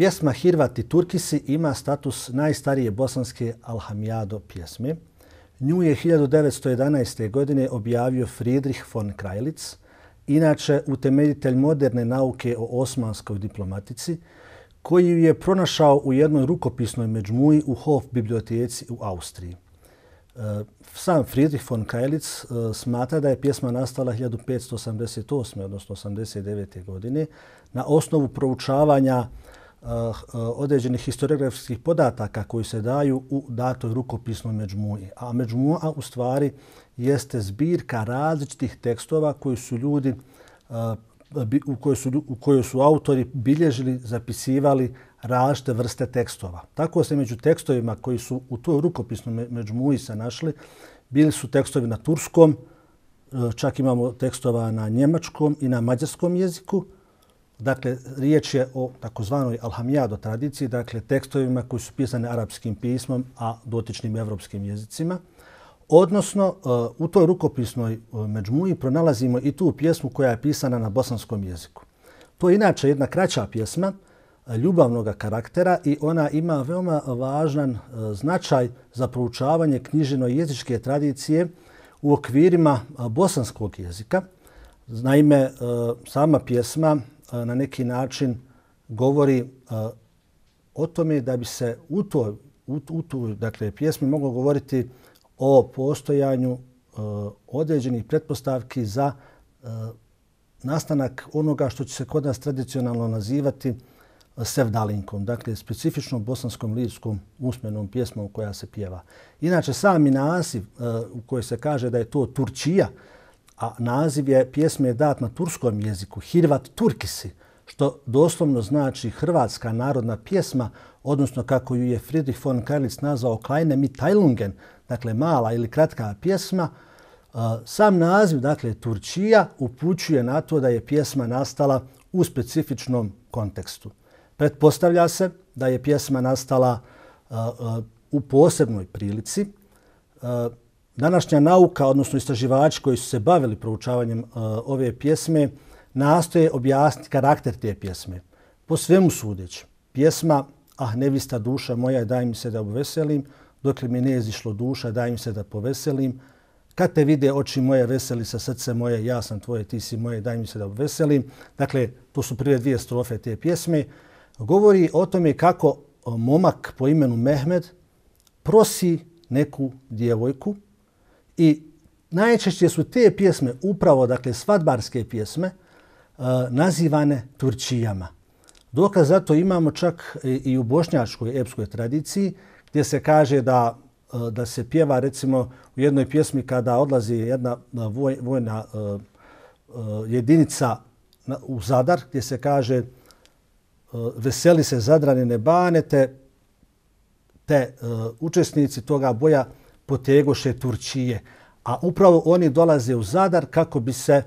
Pjesma Hirvati Turkisi ima status najstarije bosanske Alhamijado pjesme. Nju je 1911. godine objavio Friedrich von Krajlic, inače utemeljitelj moderne nauke o osmanskoj diplomatici, koji ju je pronašao u jednoj rukopisnoj međmuji u Hof biblioteci u Austriji. E, sam Friedrich von Kajlic e, smatra da je pjesma nastala 1588. odnosno 89. godine na osnovu proučavanja uh, određenih historiografskih podataka koji se daju u datoj rukopisnoj međmuji. A međmuja u stvari jeste zbirka različitih tekstova koji su ljudi eh, u, kojoj su, u kojoj su autori bilježili, zapisivali različite vrste tekstova. Tako se među tekstovima koji su u toj rukopisnoj međmuji se našli, bili su tekstovi na turskom, čak imamo tekstova na njemačkom i na mađarskom jeziku, Dakle, riječ je o takozvanoj alhamijado tradiciji, dakle tekstovima koji su pisane arapskim pismom, a dotičnim evropskim jezicima. Odnosno, e, u toj rukopisnoj e, međmuji pronalazimo i tu pjesmu koja je pisana na bosanskom jeziku. To je inače jedna kraća pjesma e, ljubavnog karaktera i ona ima veoma važan značaj za proučavanje knjižino-jezičke tradicije u okvirima bosanskog jezika. Naime, sama pjesma na neki način govori o tome da bi se u to u tu dakle pjesmi moglo govoriti o postojanju određenih pretpostavki za nastanak onoga što će se kod nas tradicionalno nazivati sevdalinkom, dakle specifičnom bosanskom lipskom usmenom pjesmom koja se pjeva. Inače, sami naziv u kojoj se kaže da je to Turčija, a naziv je pjesme je dat na turskom jeziku, Hirvat Turkisi, što doslovno znači hrvatska narodna pjesma, odnosno kako ju je Friedrich von Karlitz nazvao Kleine Mitteilungen, dakle mala ili kratka pjesma. E, sam naziv, dakle Turčija, upućuje na to da je pjesma nastala u specifičnom kontekstu. Pretpostavlja se da je pjesma nastala e, e, u posebnoj prilici, današnja nauka, odnosno istraživači koji su se bavili proučavanjem e, ove pjesme, nastoje objasniti karakter te pjesme. Po svemu sudeć, pjesma Ah, nevista duša moja, daj mi se da obveselim, dok li mi ne izišlo duša, daj mi se da poveselim, kad te vide oči moje veseli sa srce moje, ja sam tvoje, ti si moje, daj mi se da obveselim. Dakle, to su prve dvije strofe te pjesme. Govori o tome kako e, momak po imenu Mehmed prosi neku djevojku, I najčešće su te pjesme, upravo dakle svadbarske pjesme, e, nazivane Turčijama. Dokaz za to imamo čak i u bošnjačkoj epskoj tradiciji, gdje se kaže da, e, da se pjeva recimo u jednoj pjesmi kada odlazi jedna e, vojna jedinica u Zadar, gdje se kaže veseli se zadranine banete, te učesnici toga boja, potegoše Turčije. A upravo oni dolaze u Zadar kako bi se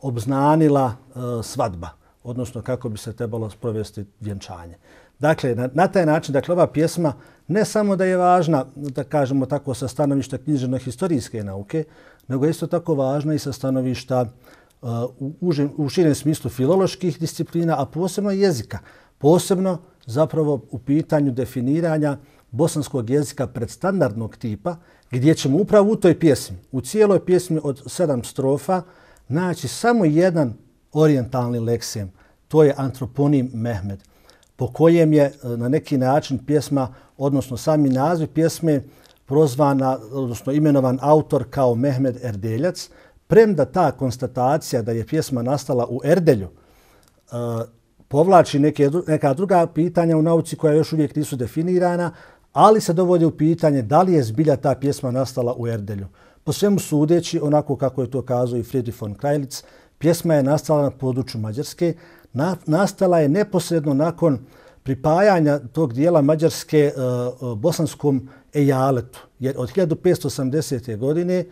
obznanila e, svadba, odnosno kako bi se trebalo sprovesti vjenčanje. Dakle, na, taj način, dakle, ova pjesma ne samo da je važna, da kažemo tako, sa stanovišta književno-historijske nauke, nego je isto tako važna i sa stanovišta uh, u, u širem smislu filoloških disciplina, a posebno jezika. Posebno zapravo u pitanju definiranja bosanskog jezika predstandardnog tipa, gdje ćemo upravo u toj pjesmi, u cijeloj pjesmi od sedam strofa, naći samo jedan orientalni leksem. To je antroponim Mehmed, po kojem je e, na neki način pjesma, odnosno sami naziv pjesme, prozvana, odnosno imenovan autor kao Mehmed Erdeljac, premda ta konstatacija da je pjesma nastala u Erdelju e, povlači neke, neka druga pitanja u nauci koja još uvijek nisu definirana, ali se dovodi u pitanje da li je zbilja ta pjesma nastala u Erdelju. Po svemu sudeći, onako kako je to kazao i Friedrich von Krajlic, pjesma je nastala na području Mađarske, na, nastala je neposredno nakon pripajanja tog dijela Mađarske uh, bosanskom ejaletu. Jer od 1580. godine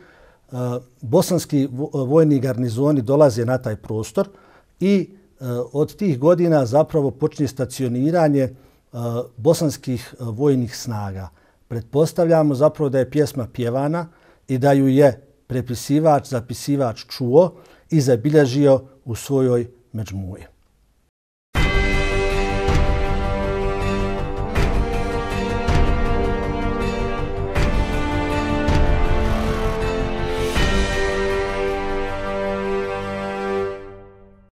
uh, bosanski vojni garnizoni dolaze na taj prostor i uh, od tih godina zapravo počne stacioniranje uh, Eh, bosanskih eh, vojnih snaga. Pretpostavljamo zapravo da je pjesma pjevana i da ju je prepisivač, zapisivač čuo i zabilježio u svojoj međmuji.